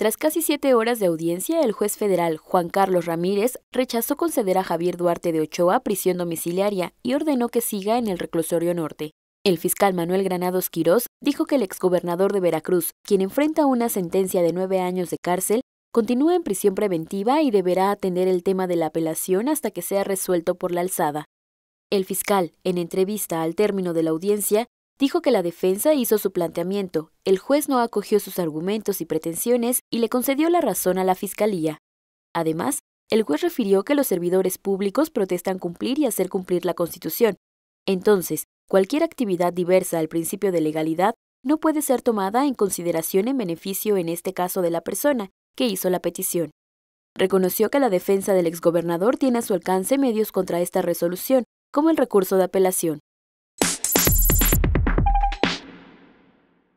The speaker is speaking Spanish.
Tras casi siete horas de audiencia, el juez federal Juan Carlos Ramírez rechazó conceder a Javier Duarte de Ochoa prisión domiciliaria y ordenó que siga en el reclusorio norte. El fiscal Manuel Granados Quirós dijo que el exgobernador de Veracruz, quien enfrenta una sentencia de nueve años de cárcel, continúa en prisión preventiva y deberá atender el tema de la apelación hasta que sea resuelto por la alzada. El fiscal, en entrevista al término de la audiencia, Dijo que la defensa hizo su planteamiento, el juez no acogió sus argumentos y pretensiones y le concedió la razón a la Fiscalía. Además, el juez refirió que los servidores públicos protestan cumplir y hacer cumplir la Constitución. Entonces, cualquier actividad diversa al principio de legalidad no puede ser tomada en consideración en beneficio en este caso de la persona que hizo la petición. Reconoció que la defensa del exgobernador tiene a su alcance medios contra esta resolución, como el recurso de apelación.